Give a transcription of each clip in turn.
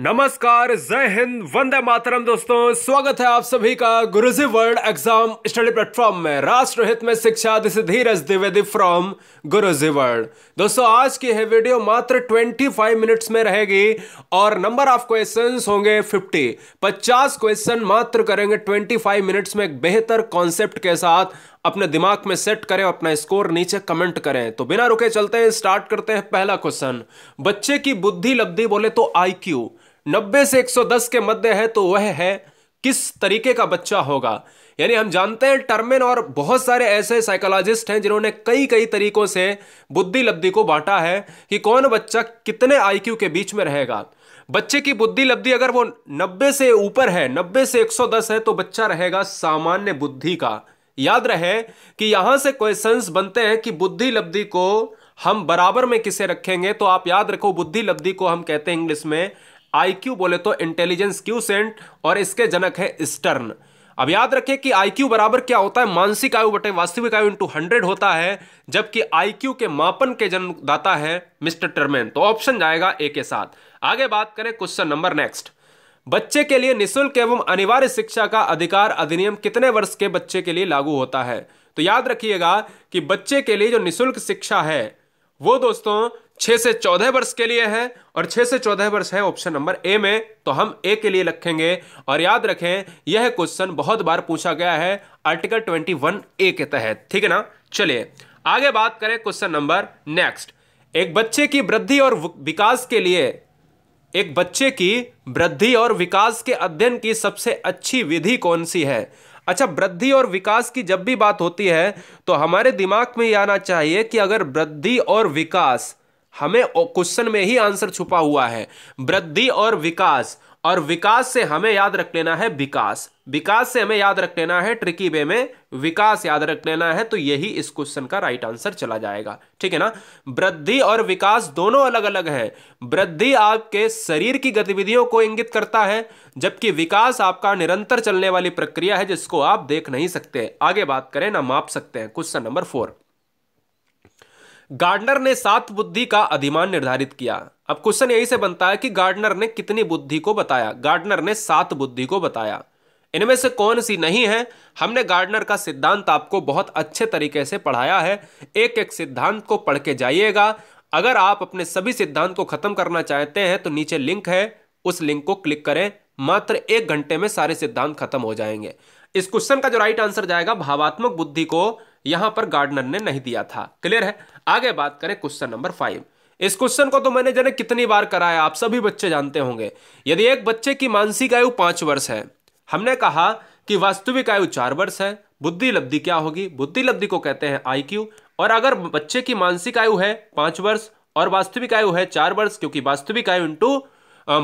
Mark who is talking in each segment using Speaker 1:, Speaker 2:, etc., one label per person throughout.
Speaker 1: नमस्कार जय हिंद वंदे मातरम दोस्तों स्वागत है आप सभी का Guruji world exam study platform में राष्ट्रहित में शिक्षा this Dheeraj Dwivedi from Guruji world दोस्तों आज की है वीडियो मात्र 25 मिनट्स में रहेगी और नंबर ऑफ क्वेश्चंस होंगे 50 50 क्वेश्चन मात्र करेंगे 25 मिनट्स में एक बेहतर कॉन्सेप्ट के साथ अपने दिमाग में सेट करें अपना स्कोर नीचे कमेंट करें तो बिना रुके चलते हैं स्टार्ट करते हैं पहला क्वेश्चन बच्चे की बुद्धि लब्धि बोले तो आई 90 से 110 के मध्य है तो वह है किस तरीके का बच्चा होगा यानी हम जानते हैं टर्मिन और बहुत सारे ऐसे साइकोलॉजिस्ट हैं जिन्होंने कई कई तरीकों से बुद्धि लब्धि को बांटा है कि कौन बच्चा कितने आईक्यू के बीच में रहेगा बच्चे की बुद्धि लब्धि अगर वो 90 से ऊपर है 90 से 110 है तो बच्चा रहेगा सामान्य बुद्धि का याद रहे कि यहां से क्वेश्चंस बनते हैं कि बुद्धि लब्धि को हम बराबर में किसे रखेंगे तो आप याद रखो बुद्धि लब्धि को हम कहते हैं इंग्लिश में आईक्यू बोले तो इंटेलिजेंस क्यू सेंट और इसके जनक है स्टर्न अब याद रखें कि आईक्यू बराबर क्या होता है मानसिक आयु बटे वास्तविक आयु इंटू हंड्रेड होता है जबकि आईक्यू के मापन के जन्मदाता है मिस्टर टर्मेन तो ऑप्शन जाएगा ए के साथ आगे बात करें क्वेश्चन नंबर नेक्स्ट बच्चे के लिए निशुल्क एवं अनिवार्य शिक्षा का अधिकार अधिनियम कितने वर्ष के बच्चे के लिए लागू होता है तो याद रखिएगा कि बच्चे के लिए जो निःशुल्क शिक्षा है वो दोस्तों छह से चौदह वर्ष के लिए है और छह से चौदह वर्ष है ऑप्शन नंबर ए में तो हम ए के लिए रखेंगे और याद रखें यह क्वेश्चन बहुत बार पूछा गया है आर्टिकल ट्वेंटी वन ए के तहत ठीक है ना चलिए आगे बात करें क्वेश्चन नंबर नेक्स्ट एक बच्चे की वृद्धि और विकास के लिए एक बच्चे की वृद्धि और विकास के अध्ययन की सबसे अच्छी विधि कौन सी है अच्छा वृद्धि और विकास की जब भी बात होती है तो हमारे दिमाग में यह आना चाहिए कि अगर वृद्धि और विकास हमें क्वेश्चन में ही आंसर छुपा हुआ है वृद्धि और विकास और विकास से हमें याद रख लेना है विकास विकास से हमें याद रख लेना है ट्रिकी वे में विकास याद रख लेना है तो यही इस क्वेश्चन का राइट आंसर चला जाएगा ठीक है ना वृद्धि और विकास दोनों अलग अलग हैं वृद्धि आपके शरीर की गतिविधियों को इंगित करता है जबकि विकास आपका निरंतर चलने वाली प्रक्रिया है जिसको आप देख नहीं सकते आगे बात करें ना माप सकते हैं क्वेश्चन नंबर फोर गार्डनर ने सात बुद्धि का अधिमान निर्धारित किया अब क्वेश्चन यही से बनता है कि गार्डनर ने कितनी बुद्धि को बताया गार्डनर ने सात बुद्धि को बताया इनमें से कौन सी नहीं है हमने गार्डनर का सिद्धांत आपको बहुत अच्छे तरीके से पढ़ाया है एक एक सिद्धांत को पढ़ के जाइएगा अगर आप अपने सभी सिद्धांत को खत्म करना चाहते हैं तो नीचे लिंक है उस लिंक को क्लिक करें मात्र एक घंटे में सारे सिद्धांत खत्म हो जाएंगे इस क्वेश्चन का जो राइट आंसर जाएगा भावात्मक बुद्धि को यहां पर गार्डनर ने नहीं दिया था क्लियर है आगे बात करें क्वेश्चन नंबर फाइव इस क्वेश्चन को तो मैंने जाने कितनी बार कराया आप सभी बच्चे जानते होंगे यदि एक बच्चे की मानसिक आयु पांच वर्ष है हमने कहा कि वास्तविक आयु चार वर्ष है बुद्धि लब्धि क्या होगी बुद्धि लब्धि को कहते हैं आई और अगर बच्चे की मानसिक आयु है पांच वर्ष और वास्तविक आयु है चार वर्ष क्योंकि वास्तविक आयु इंटू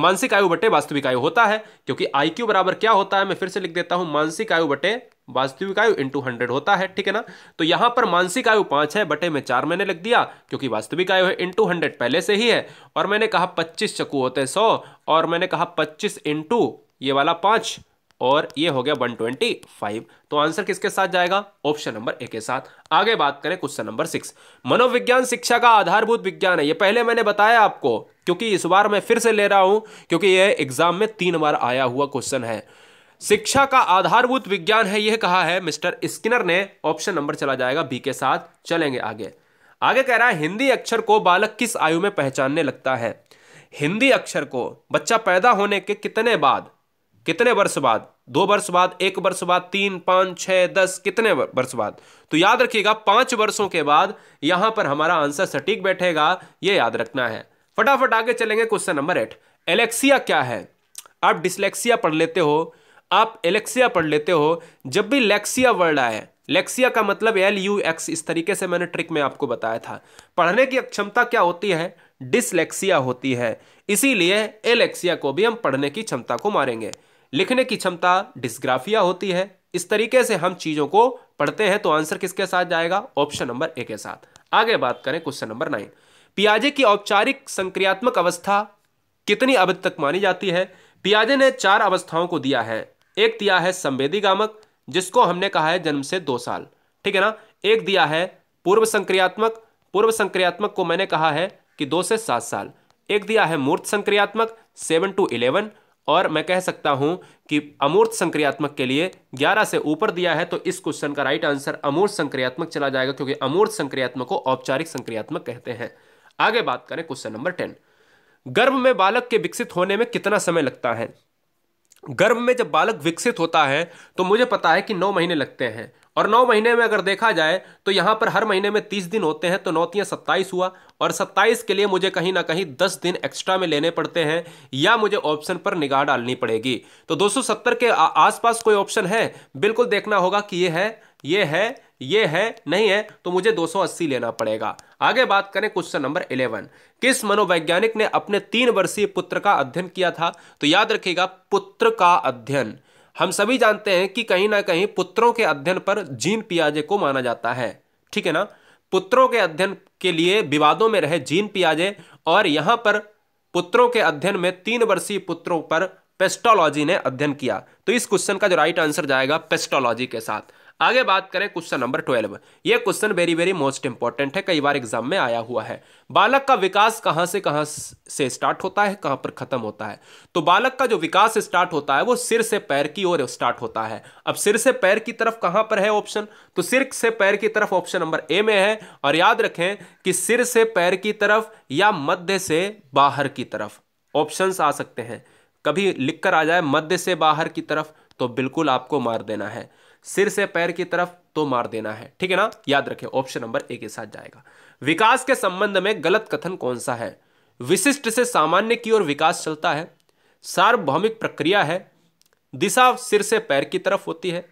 Speaker 1: मानसिक आयु बटे वास्तविक आयु होता है क्योंकि आई बराबर क्या होता है मैं फिर से लिख देता हूं मानसिक आयु बटे वास्तविक आयु इंटू हंड्रेड होता है ठीक है ना तो यहां पर मानसिक आयु पांच है बटे में चार मैंने लिख दिया क्योंकि वास्तविक आयु है इंटू हंड्रेड पहले से ही है और मैंने कहा पच्चीस चकू होते हैं सौ और मैंने कहा पच्चीस इंटू ये वाला पांच और ये हो गया वन ट्वेंटी फाइव तो आंसर किसके साथ जाएगा ऑप्शन नंबर ए के साथ आगे बात करें क्वेश्चन नंबर सिक्स मनोविज्ञान शिक्षा का आधारभूत विज्ञान है ये पहले मैंने बताया आपको क्योंकि इस बार मैं फिर से ले रहा हूं क्योंकि यह एग्जाम में तीन बार आया हुआ क्वेश्चन है शिक्षा का आधारभूत विज्ञान है यह कहा है मिस्टर स्किनर ने ऑप्शन नंबर चला जाएगा बी के साथ चलेंगे आगे आगे कह रहा है हिंदी अक्षर को बालक किस आयु में पहचानने लगता है हिंदी अक्षर को बच्चा पैदा होने के कितने बाद कितने वर्ष बाद दो वर्ष बाद एक वर्ष बाद तीन पाँच छह दस कितने वर्ष बाद तो याद रखिएगा पांच वर्षों के बाद यहां पर हमारा आंसर सटीक बैठेगा यह याद रखना है फटाफट आगे चलेंगे क्वेश्चन नंबर एट एलेक्सिया क्या है आप डिसलेक्सिया पढ़ लेते हो आप एलेक्सिया पढ़ लेते हो जब भी लेक्सिया वर्ड आए लेक्सिया का मतलब एल यू एक्स इस तरीके से मैंने ट्रिक में आपको बताया था पढ़ने की क्षमता क्या होती है डिसलेक्सिया होती है इसीलिए एलेक्सिया को भी हम पढ़ने की क्षमता को मारेंगे लिखने की क्षमता डिस्ग्राफिया होती है इस तरीके से हम चीज़ों को पढ़ते हैं तो आंसर किसके साथ जाएगा ऑप्शन नंबर ए के साथ आगे बात करें क्वेश्चन नंबर नाइन पियाजे की औपचारिक संक्रियात्मक अवस्था कितनी अवधि तक मानी जाती है पियाजे ने चार अवस्थाओं को दिया है एक दिया है संवेदी गामक जिसको हमने कहा है जन्म से दो साल ठीक है ना एक दिया है पूर्व संक्रियात्मक पूर्व संक्रियात्मक को मैंने कहा है कि दो से सात साल एक दिया है मूर्त संक्रियात्मक सेवन टू इलेवन और मैं कह सकता हूं कि अमूर्त संक्रियात्मक के लिए 11 से ऊपर दिया है तो इस क्वेश्चन का राइट आंसर अमूर्त संक्रियात्मक चला जाएगा क्योंकि अमूर्त संक्रियात्मक को औपचारिक संक्रियात्मक कहते हैं आगे बात करें क्वेश्चन नंबर टेन गर्भ में बालक के विकसित होने में कितना समय लगता है गर्भ में जब बालक विकसित होता है तो मुझे पता है कि नौ महीने लगते हैं और नौ महीने में अगर देखा जाए तो यहाँ पर हर महीने में तीस दिन होते हैं तो नौतियाँ सत्ताईस हुआ और सत्ताईस के लिए मुझे कहीं ना कहीं दस दिन एक्स्ट्रा में लेने पड़ते हैं या मुझे ऑप्शन पर निगाह डालनी पड़ेगी तो दो सत्तर के आसपास कोई ऑप्शन है बिल्कुल देखना होगा कि ये है ये है ये है नहीं है तो मुझे 280 लेना पड़ेगा आगे बात करें क्वेश्चन नंबर 11 किस मनोवैज्ञानिक ने अपने तीन वर्षीय पुत्र का अध्ययन किया था तो याद रखिएगा पुत्र का अध्ययन हम सभी जानते हैं कि कहीं ना कहीं पुत्रों के अध्ययन पर जीन पियाजे को माना जाता है ठीक है ना पुत्रों के अध्ययन के लिए विवादों में रहे जीन पियाजे और यहां पर पुत्रों के अध्ययन में तीन वर्षीय पुत्रों पर पेस्टोलॉजी ने अध्ययन किया तो इस क्वेश्चन का जो राइट आंसर जाएगा पेस्टोलॉजी के साथ आगे बात करें क्वेश्चन नंबर ट्वेल्व यह question very very most important है कई बार एग्जाम में आया हुआ है बालक का विकास कहाँ से कहाँ से स्टार्ट होता है कहाँ पर खत्म होता है तो बालक का जो विकास स्टार्ट होता है वो सिर से पैर की ओर स्टार्ट होता है अब सिर से पैर की तरफ कहाँ पर है ऑप्शन तो सिर से पैर की तरफ ऑप्शन नंबर ए में है और याद रखें कि सिर से पैर की तरफ या मध्य से बाहर की तरफ ऑप्शन आ सकते हैं कभी लिखकर आ जाए मध्य से बाहर की तरफ तो बिल्कुल आपको मार देना है सिर से पैर की तरफ तो मार देना है ठीक है ना याद रखें ऑप्शन नंबर ए के साथ जाएगा विकास के संबंध में गलत कथन कौन सा है विशिष्ट से सामान्य की ओर विकास चलता है सार्वभौमिक प्रक्रिया है दिशा सिर से पैर की तरफ होती है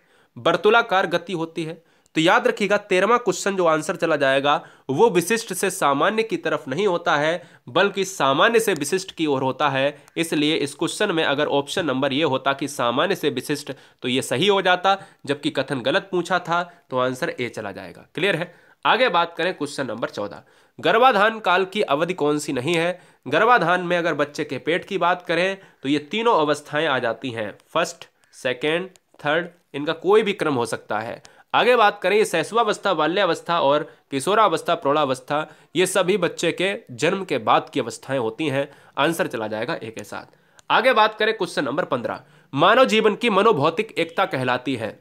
Speaker 1: बर्तुलाकार गति होती है तो याद रखिएगा तेरहवा क्वेश्चन जो आंसर चला जाएगा वो विशिष्ट से सामान्य की तरफ नहीं होता है बल्कि सामान्य से विशिष्ट की ओर होता है इसलिए इस क्वेश्चन में अगर ऑप्शन नंबर ये होता कि सामान्य से विशिष्ट तो ये सही हो जाता जबकि कथन गलत पूछा था तो आंसर ए चला जाएगा क्लियर है आगे बात करें क्वेश्चन नंबर चौदह गर्भाधान काल की अवधि कौन सी नहीं है गर्भाधान में अगर बच्चे के पेट की बात करें तो ये तीनों अवस्थाएं आ जाती हैं फर्स्ट सेकेंड थर्ड इनका कोई भी क्रम हो सकता है आगे बात करें ये सहसुआवस्था बाल्यावस्था और किशोरावस्था प्रौढ़ावस्था ये सभी बच्चे के जन्म के बाद की अवस्थाएं होती हैं आंसर चला जाएगा एक के साथ आगे बात करें क्वेश्चन नंबर पंद्रह मानव जीवन की मनोभौतिक एकता कहलाती है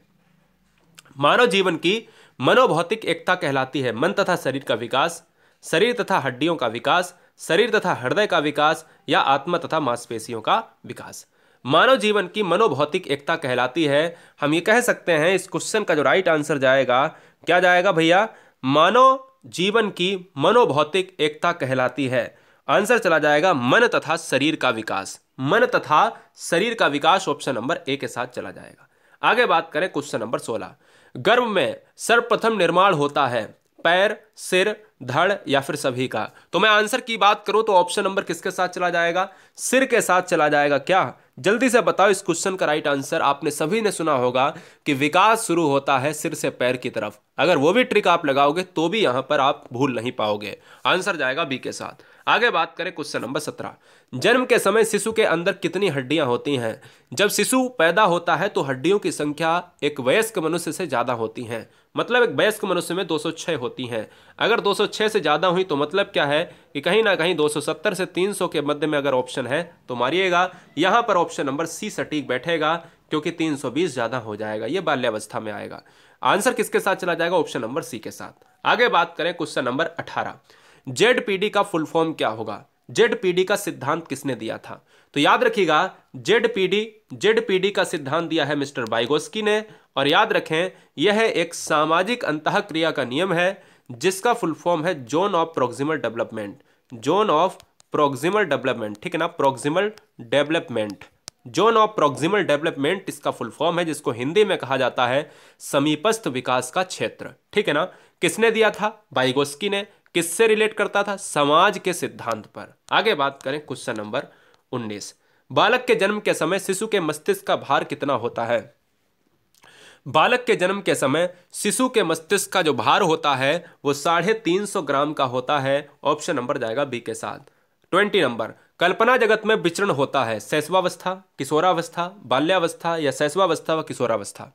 Speaker 1: मानव जीवन की मनोभौतिक एकता कहलाती है मन तथा शरीर का विकास शरीर तथा हड्डियों का विकास शरीर तथा हृदय का विकास या आत्मा तथा मांसपेशियों का विकास मानव जीवन की मनोभौतिक एकता कहलाती है हम ये कह सकते हैं इस क्वेश्चन का जो राइट आंसर जाएगा क्या जाएगा भैया मानव जीवन की मनोभौतिक एकता कहलाती है आंसर चला जाएगा मन तथा शरीर का विकास मन तथा शरीर का विकास ऑप्शन नंबर ए के साथ चला जाएगा आगे बात करें क्वेश्चन नंबर सोलह गर्भ में सर्वप्रथम निर्माण होता है पैर सिर धड़ या फिर सभी का तो मैं आंसर की बात करूं तो ऑप्शन नंबर किसके साथ चला जाएगा सिर के साथ चला जाएगा क्या जल्दी से बताओ इस क्वेश्चन का राइट आंसर आपने सभी ने सुना होगा कि विकास शुरू होता है सिर से पैर की तरफ अगर वो भी ट्रिक आप लगाओगे तो भी यहां पर आप भूल नहीं पाओगे आंसर जाएगा बी के साथ आगे बात करें क्वेश्चन नंबर सत्रह जन्म के समय शिशु के अंदर कितनी हड्डियां होती हैं जब शिशु पैदा होता है तो हड्डियों की संख्या एक वयस्क मनुष्य से ज़्यादा होती हैं मतलब एक वयस्क मनुष्य में 206 होती हैं अगर 206 से ज़्यादा हुई तो मतलब क्या है कि कहीं ना कहीं 270 से 300 के मध्य में अगर ऑप्शन है तो मारिएगा यहाँ पर ऑप्शन नंबर सी सटीक बैठेगा क्योंकि 320 ज़्यादा हो जाएगा ये बाल्यावस्था में आएगा आंसर किसके साथ चला जाएगा ऑप्शन नंबर सी के साथ आगे बात करें क्वेश्चन नंबर अठारह जेड का फुल फॉर्म क्या होगा जेड का सिद्धांत किसने दिया था तो याद रखिएगा जेड पी जेड का सिद्धांत दिया है मिस्टर बाइगोस्की ने और याद रखें यह एक सामाजिक अंत क्रिया का नियम है जिसका फुल फॉर्म है zone of proximal development zone of proximal development ठीक है ना proximal development zone of proximal development इसका फुल फॉर्म है जिसको हिंदी में कहा जाता है समीपस्थ विकास का क्षेत्र ठीक है ना किसने दिया था बाइगोस्की ने किससे रिलेट करता था समाज के सिद्धांत पर आगे बात करें क्वेश्चन नंबर उन्नीस बालक के जन्म के समय शिशु के मस्तिष्क का भार कितना होता है बालक के जन्म के समय शिशु के मस्तिष्क का जो भार होता है वो साढ़े तीन सौ ग्राम का होता है ऑप्शन नंबर जाएगा बी के साथ ट्वेंटी नंबर कल्पना जगत में विचरण होता है सैसवावस्था किशोरावस्था बाल्यावस्था या सैसवावस्था व किशोरावस्था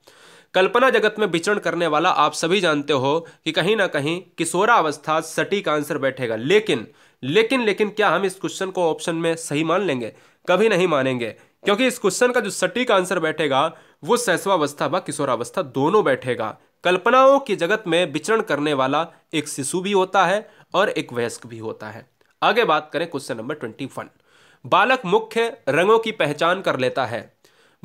Speaker 1: कल्पना जगत में विचरण करने वाला आप सभी जानते हो कि कहीं ना कहीं किशोरावस्था सटीक आंसर बैठेगा लेकिन लेकिन लेकिन क्या हम इस क्वेश्चन को ऑप्शन में सही मान लेंगे कभी नहीं मानेंगे क्योंकि इस क्वेश्चन का जो सटीक आंसर बैठेगा वो सहसवावस्था व किशोरावस्था दोनों बैठेगा कल्पनाओं की जगत में विचरण करने वाला एक शिशु भी होता है और एक वयस्क भी होता है आगे बात करें क्वेश्चन नंबर ट्वेंटी वन बालक मुख्य रंगों की पहचान कर लेता है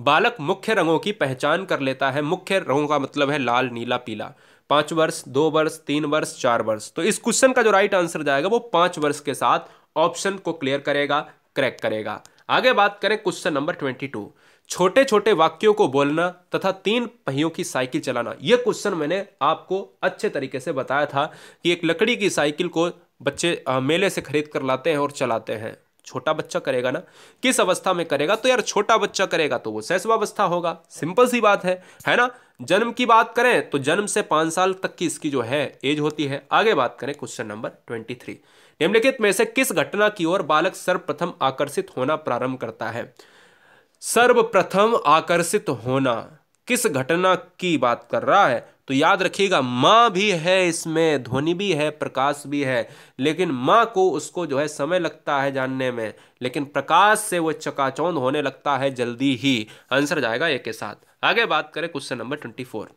Speaker 1: बालक मुख्य रंगों की पहचान कर लेता है मुख्य रंगों का मतलब है लाल नीला पीला पांच वर्ष दो वर्ष तीन वर्ष चार वर्ष तो इस क्वेश्चन का जो राइट आंसर जाएगा वो पांच वर्ष के साथ ऑप्शन को क्लियर करेगा क्रैक करेगा आगे बात करें क्वेश्चन नंबर ट्वेंटी टू छोटे छोटे वाक्यों को बोलना तथा तीन पहियों की साइकिल चलाना यह क्वेश्चन मैंने आपको अच्छे तरीके से बताया था कि एक लकड़ी की साइकिल को बच्चे मेले से खरीद कर लाते हैं और चलाते हैं छोटा बच्चा करेगा ना किस अवस्था में करेगा तो यार छोटा बच्चा करेगा तो वो सहसवावस्था होगा सिंपल सी बात है है ना जन्म की बात करें तो जन्म से पांच साल तक की इसकी जो है एज होती है आगे बात करें क्वेश्चन नंबर ट्वेंटी थ्री निम्नलिखित में से किस घटना की ओर बालक सर्वप्रथम आकर्षित होना प्रारंभ करता है सर्वप्रथम आकर्षित होना किस घटना की बात कर रहा है तो याद रखिएगा माँ भी है इसमें ध्वनि भी है प्रकाश भी है लेकिन माँ को उसको जो है समय लगता है जानने में लेकिन प्रकाश से वो चकाचौंध होने लगता है जल्दी ही आंसर जाएगा एक के साथ आगे बात करें क्वेश्चन नंबर ट्वेंटी फोर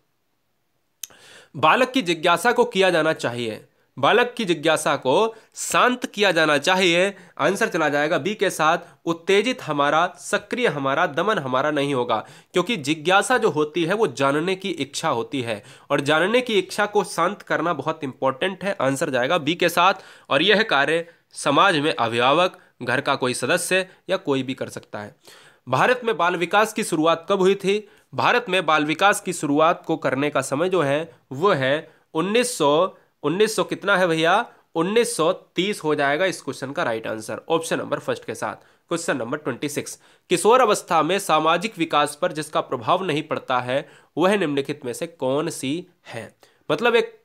Speaker 1: बालक की जिज्ञासा को किया जाना चाहिए बालक की जिज्ञासा को शांत किया जाना चाहिए आंसर चला जाएगा बी के साथ उत्तेजित हमारा सक्रिय हमारा दमन हमारा नहीं होगा क्योंकि जिज्ञासा जो होती है वो जानने की इच्छा होती है और जानने की इच्छा को शांत करना बहुत इंपॉर्टेंट है आंसर जाएगा बी के साथ और यह कार्य समाज में अभिभावक घर का कोई सदस्य या कोई भी कर सकता है भारत में बाल विकास की शुरुआत कब हुई थी भारत में बाल विकास की शुरुआत को करने का समय जो है वह है उन्नीस उन्नीस सौ कितना है भैया 1930 हो जाएगा इस क्वेश्चन का right answer option number first के साथ क्वेश्चन नंबर 26 किशोर अवस्था में सामाजिक विकास पर जिसका प्रभाव नहीं पड़ता है वह निम्नलिखित में से कौन सी है मतलब एक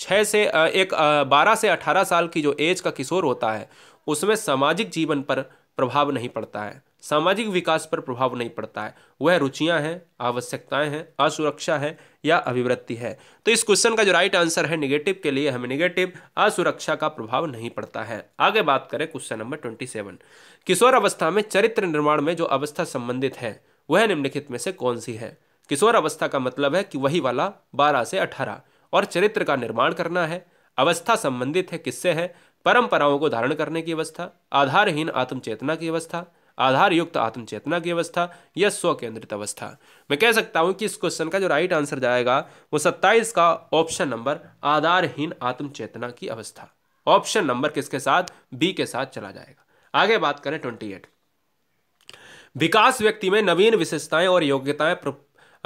Speaker 1: छः से एक बारह से अठारह साल की जो एज का किशोर होता है उसमें सामाजिक जीवन पर प्रभाव नहीं पड़ता है सामाजिक विकास पर प्रभाव नहीं पड़ता है वह रुचियां हैं आवश्यकताएं हैं असुरक्षा है या अभिवृत्ति है तो इस क्वेश्चन का जो राइट आंसर है निगेटिव के लिए हमें निगेटिव असुरक्षा का प्रभाव नहीं पड़ता है आगे बात करें क्वेश्चन नंबर ट्वेंटी सेवन किशोर अवस्था में चरित्र निर्माण में जो अवस्था संबंधित है वह निम्नलिखित में से कौन सी है किशोर अवस्था का मतलब है कि वही वाला बारह से अठारह और चरित्र का निर्माण करना है अवस्था संबंधित है किससे है परंपराओं को धारण करने की अवस्था आधारहीन आत्मचेतना की अवस्था आधार युक्त आत्म चेतना की अवस्था या स्व केंद्रित अवस्था मैं कह सकता हूं कि इस क्वेश्चन का जो राइट आंसर जाएगा वो सत्ताईस का ऑप्शन नंबर आधारहीन आत्म चेतना की अवस्था ऑप्शन नंबर किसके साथ बी के साथ चला जाएगा आगे बात करें ट्वेंटी एट विकास व्यक्ति में नवीन विशेषताएं और योग्यताएं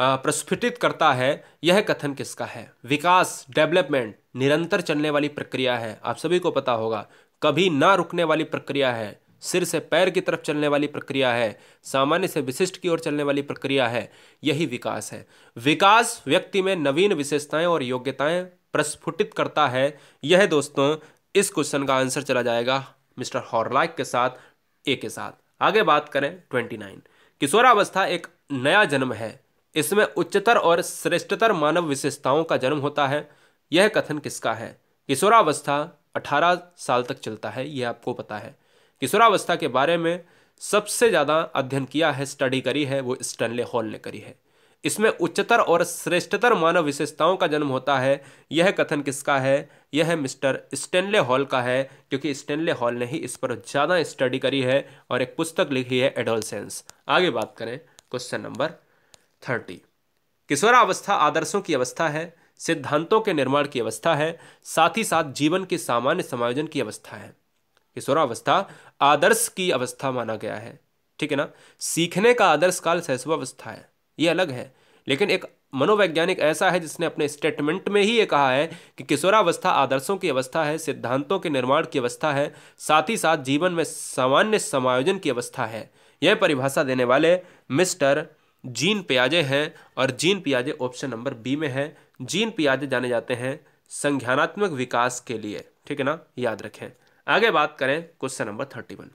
Speaker 1: प्रस्फुटित करता है यह कथन किसका है विकास डेवलपमेंट निरंतर चलने वाली प्रक्रिया है आप सभी को पता होगा कभी ना रुकने वाली प्रक्रिया है सिर से पैर की तरफ चलने वाली प्रक्रिया है सामान्य से विशिष्ट की ओर चलने वाली प्रक्रिया है यही विकास है विकास व्यक्ति में नवीन विशेषताएं और योग्यताएं प्रस्फुटित करता है यह दोस्तों इस क्वेश्चन का आंसर चला जाएगा मिस्टर हॉर्लाइक के साथ ए के साथ आगे बात करें ट्वेंटी नाइन किशोरावस्था एक नया जन्म है इसमें उच्चतर और श्रेष्ठतर मानव विशेषताओं का जन्म होता है यह कथन किसका है किशोरावस्था 18 साल तक चलता है यह आपको पता है किशोरावस्था के बारे में सबसे ज़्यादा अध्ययन किया है स्टडी करी है वो स्टनले हॉल ने करी है इसमें उच्चतर और श्रेष्ठतर मानव विशेषताओं का जन्म होता है यह कथन किसका है यह है मिस्टर स्टेनले हॉल का है क्योंकि स्टेनले हॉल ने ही इस पर ज़्यादा स्टडी करी है और एक पुस्तक लिखी है एडोलसेंस आगे बात करें क्वेश्चन नंबर थर्टी किशोरावस्था आदर्शों की अवस्था है सिद्धांतों के निर्माण की अवस्था है साथ ही साथ जीवन के सामान्य समायोजन की अवस्था है किशोरावस्था आदर्श की अवस्था माना गया है ठीक है ना सीखने का आदर्श काल सहसुवावस्था है ये अलग है लेकिन एक मनोवैज्ञानिक ऐसा है जिसने अपने स्टेटमेंट में ही ये कहा है कि किशोरावस्था आदर्शों की अवस्था है सिद्धांतों के निर्माण की अवस्था है साथ ही साथ जीवन में सामान्य समायोजन की अवस्था है यह परिभाषा देने वाले मिस्टर जीन पियाजे हैं और जीन पियाजे ऑप्शन नंबर बी में है जीन पियाजे जाने जाते हैं संज्ञानात्मक विकास के लिए ठीक है ना याद रखें आगे बात करें क्वेश्चन नंबर थर्टी वन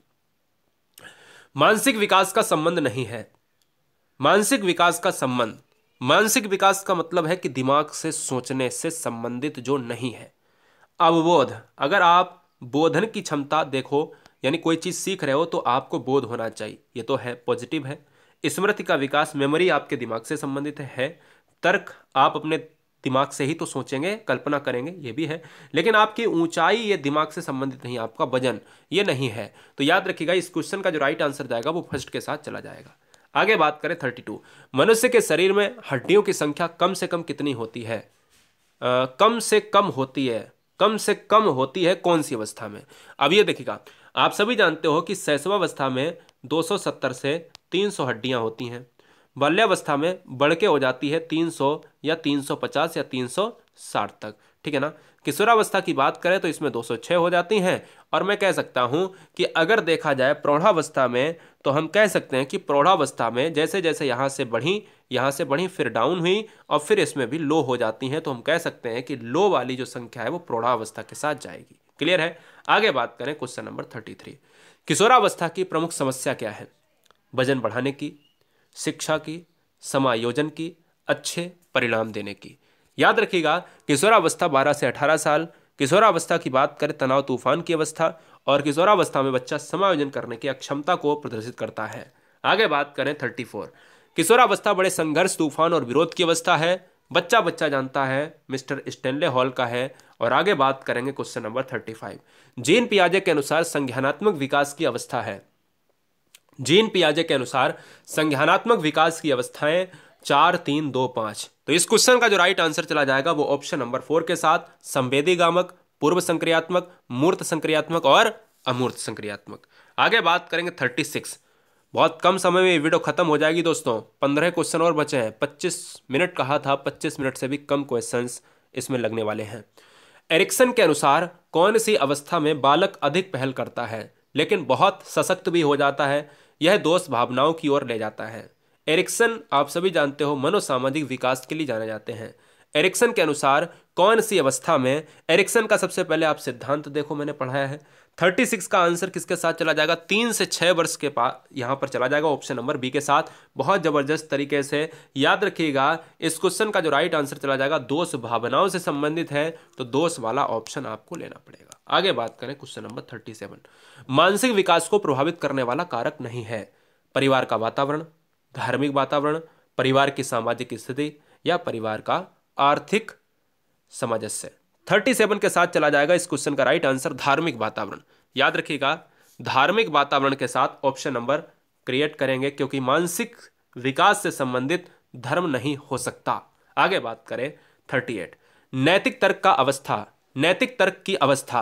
Speaker 1: मानसिक विकास का संबंध नहीं है मानसिक विकास का संबंध मानसिक विकास का मतलब है कि दिमाग से सोचने से संबंधित जो नहीं है अवबोध अगर आप बोधन की क्षमता देखो यानी कोई चीज़ सीख रहे हो तो आपको बोध होना चाहिए ये तो है पॉजिटिव है स्मृति का विकास मेमोरी आपके दिमाग से संबंधित है तर्क आप अपने दिमाग से ही तो सोचेंगे कल्पना करेंगे ये भी है लेकिन आपकी ऊंचाई ये दिमाग से संबंधित नहीं आपका वजन ये नहीं है तो याद रखिएगा इस क्वेश्चन का जो राइट आंसर जाएगा वो फर्स्ट के साथ चला जाएगा आगे बात करें थर्टी टू मनुष्य के शरीर में हड्डियों की संख्या कम से कम कितनी होती है आ, कम से कम होती है कम से कम होती है कौन सी अवस्था में अब ये देखिएगा आप सभी जानते हो कि सैसवावस्था में 270 से 300 हड्डियां होती हैं बाल्यावस्था में बढ़ के हो जाती है 300 या 350 या 360 तक ठीक है ना किशोरावस्था की बात करें तो इसमें 206 हो जाती हैं और मैं कह सकता हूँ कि अगर देखा जाए प्रौढ़ावस्था में तो हम कह सकते हैं कि प्रौढ़ावस्था में जैसे जैसे यहाँ से बढ़ी यहाँ से बढ़ी फिर डाउन हुई और फिर इसमें भी लो हो जाती हैं तो हम कह सकते हैं कि लो वाली जो संख्या है वो प्रौढ़ावस्था के साथ जाएगी क्लियर है आगे बात करें क्वेश्चन नंबर थर्टी थ्री किशोरावस्था की प्रमुख समस्या क्या है वजन बढ़ाने की शिक्षा की समायोजन की अच्छे परिणाम देने की याद रखिएगा किशोरावस्था 12 से 18 साल किशोरावस्था की बात करें तनाव तूफान की अवस्था और किशोरावस्था में बच्चा समायोजन करने की अक्षमता को प्रदर्शित करता है आगे बात करें 34 किशोरावस्था बड़े संघर्ष तूफान और विरोध की अवस्था है बच्चा बच्चा जानता है मिस्टर स्टेनले हॉल का है और आगे बात करेंगे क्वेश्चन नंबर 35 जीन पियाजे के अनुसार संज्ञानात्मक विकास की अवस्था है जीन पियाजे के अनुसार संज्ञानात्मक विकास की अवस्थाएं चार तीन दो पाँच तो इस क्वेश्चन का जो राइट आंसर चला जाएगा वो ऑप्शन नंबर फोर के साथ संवेदी गामक पूर्व संक्रियात्मक मूर्त संक्रियात्मक और अमूर्त संक्रियात्मक आगे बात करेंगे थर्टी सिक्स बहुत कम समय में ये वीडियो खत्म हो जाएगी दोस्तों पंद्रह क्वेश्चन और बचे हैं पच्चीस मिनट कहा था पच्चीस मिनट से भी कम क्वेश्चन इसमें लगने वाले हैं एरिक्सन के अनुसार कौन सी अवस्था में बालक अधिक पहल करता है लेकिन बहुत सशक्त भी हो जाता है यह दोष भावनाओं की ओर ले जाता है एरिक्सन आप सभी जानते हो मनोसामाजिक विकास के लिए जाने जाते हैं एरिक्सन के अनुसार कौन सी अवस्था में एरिक्सन का सबसे पहले आप सिद्धांत देखो मैंने पढ़ाया है थर्टी सिक्स का आंसर किसके साथ चला जाएगा तीन से छः वर्ष के पास यहाँ पर चला जाएगा ऑप्शन नंबर बी के साथ बहुत ज़बरदस्त तरीके से याद रखिएगा इस क्वेश्चन का जो राइट आंसर चला जाएगा दोष भावनाओं से संबंधित है तो दोष वाला ऑप्शन आपको लेना पड़ेगा आगे बात करें क्वेश्चन नंबर थर्टी सेवन मानसिक विकास को प्रभावित करने वाला कारक नहीं है परिवार का वातावरण धार्मिक वातावरण परिवार की सामाजिक स्थिति या परिवार का आर्थिक सामंजस्य थर्टी सेवन के साथ चला जाएगा इस क्वेश्चन का राइट आंसर धार्मिक वातावरण याद रखिएगा धार्मिक वातावरण के साथ ऑप्शन नंबर क्रिएट करेंगे क्योंकि मानसिक विकास से संबंधित धर्म नहीं हो सकता आगे बात करें थर्टी एट नैतिक तर्क का अवस्था नैतिक तर्क की अवस्था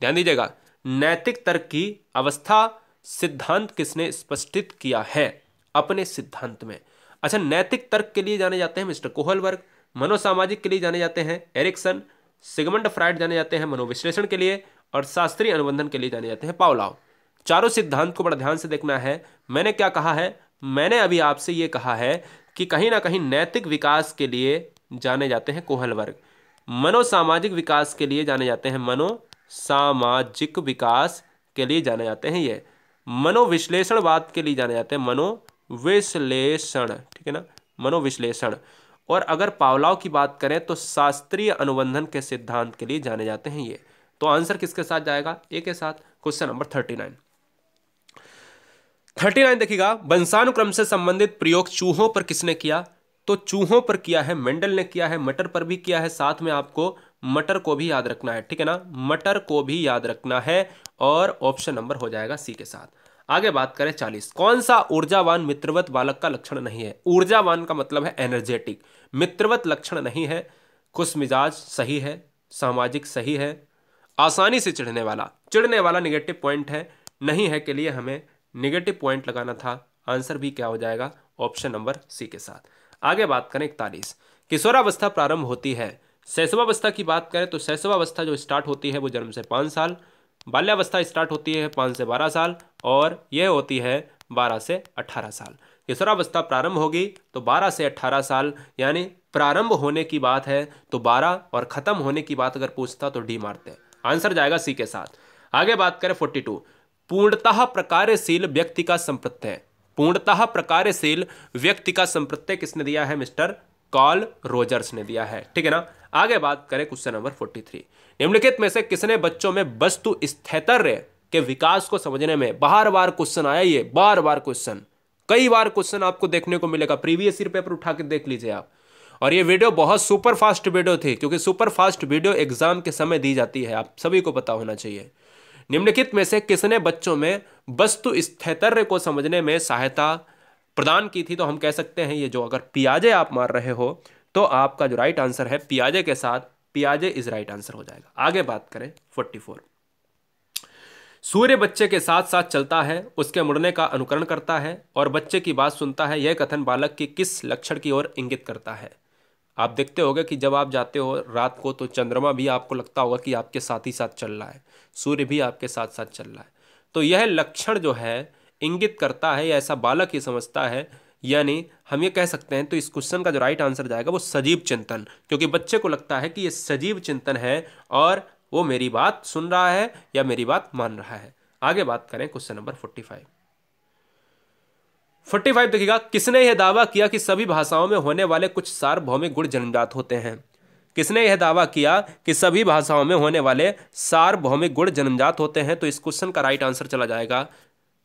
Speaker 1: ध्यान दीजिएगा नैतिक तर्क की अवस्था सिद्धांत किसने स्पष्टित किया है अपने सिद्धांत में अच्छा नैतिक तर्क के लिए जाने जाते हैं मिस्टर कोहलवर्ग मनोसामाजिक के लिए जाने जाते हैं एरिक्सन सिगमंड फ्राइड जाने जाते हैं मनोविश्लेषण के लिए और शास्त्रीय अनुबंधन के लिए जाने जाते हैं पावलाव चारों सिद्धांत को बड़ा ध्यान से देखना है मैंने क्या कहा है मैंने अभी आपसे ये कहा है कि कहीं ना कहीं नैतिक विकास के लिए जाने जाते हैं कोहलवर्ग वर्ग मनोसामाजिक विकास के लिए जाने जाते हैं मनोसामाजिक विकास के लिए जाने जाते हैं ये मनोविश्लेषणवाद के लिए जाने जाते हैं मनोविश्लेषण ठीक है ना मनोविश्लेषण और अगर पावलाव की बात करें तो शास्त्रीय अनुबंधन के सिद्धांत के लिए जाने जाते हैं ये तो आंसर किसके साथ जाएगा ए के साथ question number thirty nine thirty nine देखिएगा वंशानुक्रम से संबंधित प्रयोग चूहों पर किसने किया तो चूहों पर किया है मेंडल ने किया है मटर पर भी किया है साथ में आपको मटर को भी याद रखना है ठीक है ना मटर को भी याद रखना है और ऑप्शन नंबर हो जाएगा सी के साथ आगे बात करें चालीस कौन सा ऊर्जावान मित्रवत बालक का लक्षण नहीं है ऊर्जावान का मतलब है एनर्जेटिक मित्रवत लक्षण नहीं है खुश मिजाज सही है सामाजिक सही है आसानी से चिढ़ने वाला चिढ़ने वाला निगेटिव पॉइंट है नहीं है के लिए हमें निगेटिव पॉइंट लगाना था आंसर भी क्या हो जाएगा ऑप्शन नंबर सी के साथ आगे बात करें इकतालीस किशोरावस्था प्रारंभ होती है शैशवावस्था की बात करें तो शैशवावस्था जो स्टार्ट होती है वो जन्म से पाँच साल बाल्यावस्था स्टार्ट होती है पाँच से बारह साल और यह होती है बारह से अट्ठारह साल किशोरावस्था प्रारंभ होगी तो बारह से अट्ठारह साल यानी प्रारंभ होने की बात है तो बारह और ख़त्म होने की बात अगर पूछता तो डी मारते आंसर जाएगा सी के साथ आगे बात करें फोर्टी टू पूर्णतः प्रकारशील व्यक्ति का है पूर्णतः प्रकार्यशील व्यक्ति का संप्रत्य किसने दिया है मिस्टर कॉल रोजर्स ने दिया है ठीक है ना आगे बात करें क्वेश्चन नंबर फोर्टी थ्री निम्नलिखित में से किसने बच्चों में वस्तु स्थैतर्य के विकास को समझने में बार बार क्वेश्चन आया ये बार बार क्वेश्चन कई बार क्वेश्चन आपको देखने को मिलेगा प्रीवियस ईयर पेपर उठा के देख लीजिए आप और ये वीडियो बहुत सुपर फास्ट वीडियो थी क्योंकि सुपर फास्ट वीडियो एग्जाम के समय दी जाती है आप सभी को पता होना चाहिए निम्नलिखित में से किसने बच्चों में वस्तु तो स्थैतर्य को समझने में सहायता प्रदान की थी तो हम कह सकते हैं ये जो अगर पियाजे आप मार रहे हो तो आपका जो राइट आंसर है पियाजे के साथ पियाजे इज राइट आंसर हो जाएगा आगे बात करें फोर्टी फोर सूर्य बच्चे के साथ साथ चलता है उसके मुड़ने का अनुकरण करता है और बच्चे की बात सुनता है यह कथन बालक की किस लक्षण की ओर इंगित करता है आप देखते होगे कि जब आप जाते हो रात को तो चंद्रमा भी आपको लगता होगा कि आपके साथ ही साथ चल रहा है सूर्य भी आपके साथ साथ चल रहा है तो यह लक्षण जो है इंगित करता है या ऐसा बालक ही समझता है यानी हम ये कह सकते हैं तो इस क्वेश्चन का जो राइट आंसर जाएगा वो सजीव चिंतन क्योंकि बच्चे को लगता है कि ये सजीव चिंतन है और वो मेरी बात सुन रहा है या मेरी बात मान रहा है आगे बात करें question number forty five forty five देखिएगा किसने यह दावा किया कि सभी भाषाओं में होने वाले कुछ सार्वभौमिक गुण जन्मजात होते हैं किसने यह दावा किया कि सभी भाषाओं में होने वाले सार्वभौमिक गुण जन्मजात होते हैं तो इस क्वेश्चन का राइट आंसर चला जाएगा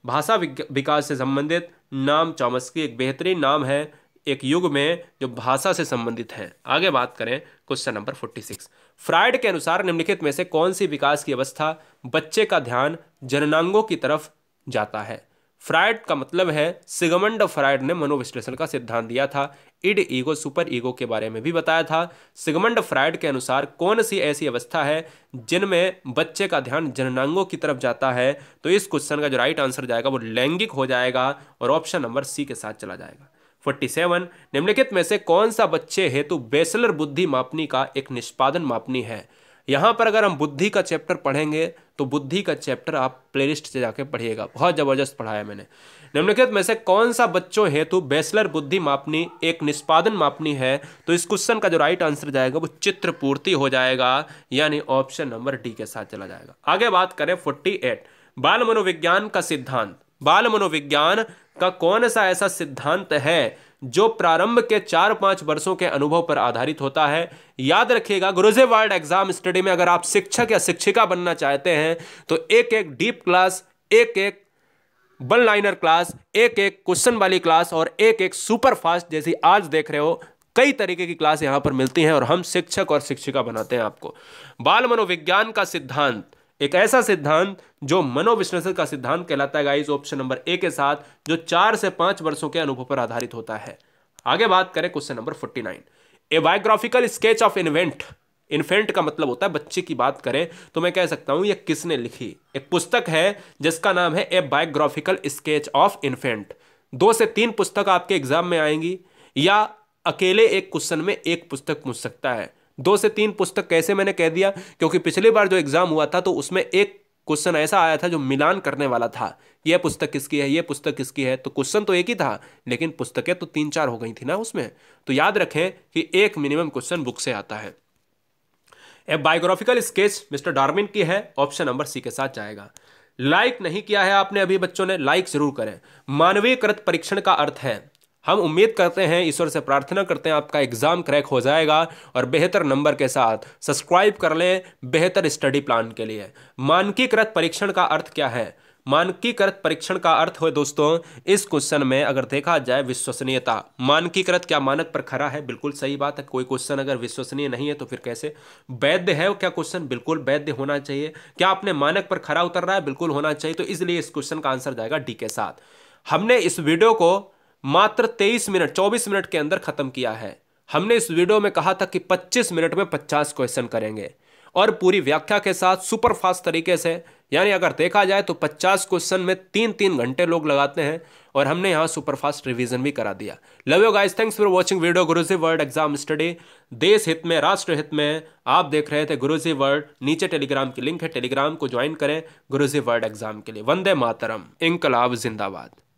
Speaker 1: भाषा विकास से संबंधित नाम चौमस्की एक बेहतरीन नाम है एक युग में जो भाषा से संबंधित है आगे बात करें question number forty six Freud के अनुसार निम्नलिखित में से कौन सी विकास की अवस्था बच्चे का ध्यान जननांगों की तरफ जाता है फ्रायड का मतलब है सिगमंड फ्रायड ने मनोविश्लेषण का सिद्धांत दिया था इड ईगो सुपर ईगो के बारे में भी बताया था सिगमंड फ्रायड के अनुसार कौन सी ऐसी अवस्था है जिनमें बच्चे का ध्यान जननांगों की तरफ जाता है तो इस क्वेश्चन का जो राइट आंसर जाएगा वो लैंगिक हो जाएगा और ऑप्शन नंबर सी के साथ चला जाएगा 47 निम्नलिखित में से कौन सा बच्चे हेतु बेसलर बुद्धि मापनी का एक निष्पादन मापनी है यहाँ पर अगर हम बुद्धि का चैप्टर पढ़ेंगे तो बुद्धि का चैप्टर आप प्लेलिस्ट से जाके पढ़िएगा बहुत ज़बरदस्त पढ़ाया मैंने निम्नलिखित में से कौन सा बच्चों हेतु बैचलर बुद्धि मापनी एक निष्पादन मापनी है तो इस क्वेश्चन का जो राइट आंसर जाएगा वो चित्रपूर्ति हो जाएगा यानी ऑप्शन नंबर डी के साथ चला जाएगा आगे बात करें फोर्टी बाल मनोविज्ञान का सिद्धांत बाल मनोविज्ञान का कौन सा ऐसा सिद्धांत है जो प्रारंभ के चार पांच वर्षों के अनुभव पर आधारित होता है याद रखिएगा गुरुजे वर्ल्ड एग्जाम स्टडी में अगर आप शिक्षक या शिक्षिका बनना चाहते हैं तो एक एक डीप क्लास एक एक बल लाइनर क्लास एक एक क्वेश्चन वाली क्लास और एक एक सुपर फास्ट जैसी आज देख रहे हो कई तरीके की क्लास यहां पर मिलती हैं और हम शिक्षक और शिक्षिका बनाते हैं आपको बाल मनोविज्ञान का सिद्धांत एक ऐसा सिद्धांत जो मनोविश्लेषण का सिद्धांत कहलाता है गाइस ऑप्शन नंबर ए के साथ जो चार से पांच वर्षों के अनुभव पर आधारित होता है आगे बात करें question number forty nine a biographical sketch of invent infant का मतलब होता है बच्चे की बात करें तो मैं कह सकता हूं यह किसने लिखी एक पुस्तक है जिसका नाम है a biographical sketch of infant दो से तीन पुस्तक आपके एग्जाम में आएंगी या अकेले एक क्वेश्चन में एक पुस्तक पूछ सकता है दो से तीन पुस्तक कैसे मैंने कह दिया क्योंकि पिछली बार जो एग्ज़ाम हुआ था तो उसमें एक क्वेश्चन ऐसा आया था जो मिलान करने वाला था यह पुस्तक किसकी है यह पुस्तक किसकी है तो क्वेश्चन तो एक ही था लेकिन पुस्तकें तो तीन चार हो गई थी ना उसमें तो याद रखें कि एक मिनिमम क्वेश्चन बुक से आता है a biographical sketch mister Darwin की है ऑप्शन नंबर सी के साथ जाएगा लाइक नहीं किया है आपने अभी बच्चों ने लाइक जरूर करें मानवीयकृत परीक्षण का अर्थ है हम उम्मीद करते हैं ईश्वर से प्रार्थना करते हैं आपका एग्ज़ाम क्रैक हो जाएगा और बेहतर नंबर के साथ सब्सक्राइब कर लें बेहतर स्टडी प्लान के लिए मानकीकृत परीक्षण का अर्थ क्या है मानकीकृत परीक्षण का अर्थ हो दोस्तों इस क्वेश्चन में अगर देखा जाए विश्वसनीयता मानकीकृत क्या मानक पर खरा है बिल्कुल सही बात है कोई क्वेश्चन अगर विश्वसनीय नहीं है तो फिर कैसे वैध है क्या क्वेश्चन बिल्कुल वैध होना चाहिए क्या अपने मानक पर खरा उतर रहा है बिल्कुल होना चाहिए तो इसलिए इस क्वेश्चन का आंसर जाएगा डी के साथ हमने इस वीडियो को मात्र 23 मिनट 24 मिनट के अंदर खत्म किया है हमने इस वीडियो में कहा था कि 25 मिनट में 50 क्वेश्चन करेंगे और पूरी व्याख्या के साथ सुपर फास्ट तरीके से यानी अगर देखा जाए तो 50 क्वेश्चन में तीन तीन घंटे लोग लगाते हैं और हमने यहाँ सुपर फास्ट रिविजन भी करा दिया love you guys thanks for watching video Guruji world exam study देश हित में राष्ट्र हित में आप देख रहे थे गुरुजी वर्ल्ड नीचे टेलीग्राम की लिंक है टेलीग्राम को ज्वाइन करें गुरुजी वर्ल्ड एग्जाम के लिए वंदे मातरम इंकलाब जिंदाबाद